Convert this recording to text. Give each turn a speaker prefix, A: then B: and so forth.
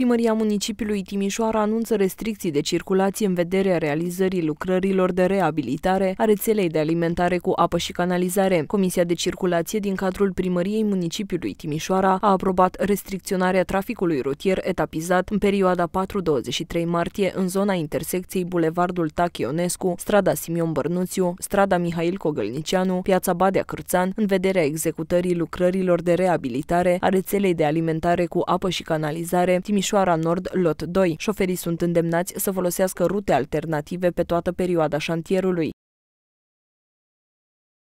A: Primăria municipiului Timișoara anunță restricții de circulație în vederea realizării lucrărilor de reabilitare a rețelei de alimentare cu apă și canalizare. Comisia de circulație din cadrul primăriei municipiului Timișoara a aprobat restricționarea traficului rutier etapizat în perioada 4-23 martie în zona intersecției Bulevardul Tachionescu, strada Simion Bărnuțiu, strada Mihail Cogălnicianu, piața Badea Cârțan, în vederea executării lucrărilor de reabilitare a rețelei de alimentare cu apă și canalizare Timișoara Timișoara Nord, lot 2. Șoferii sunt îndemnați să folosească rute alternative pe toată perioada șantierului.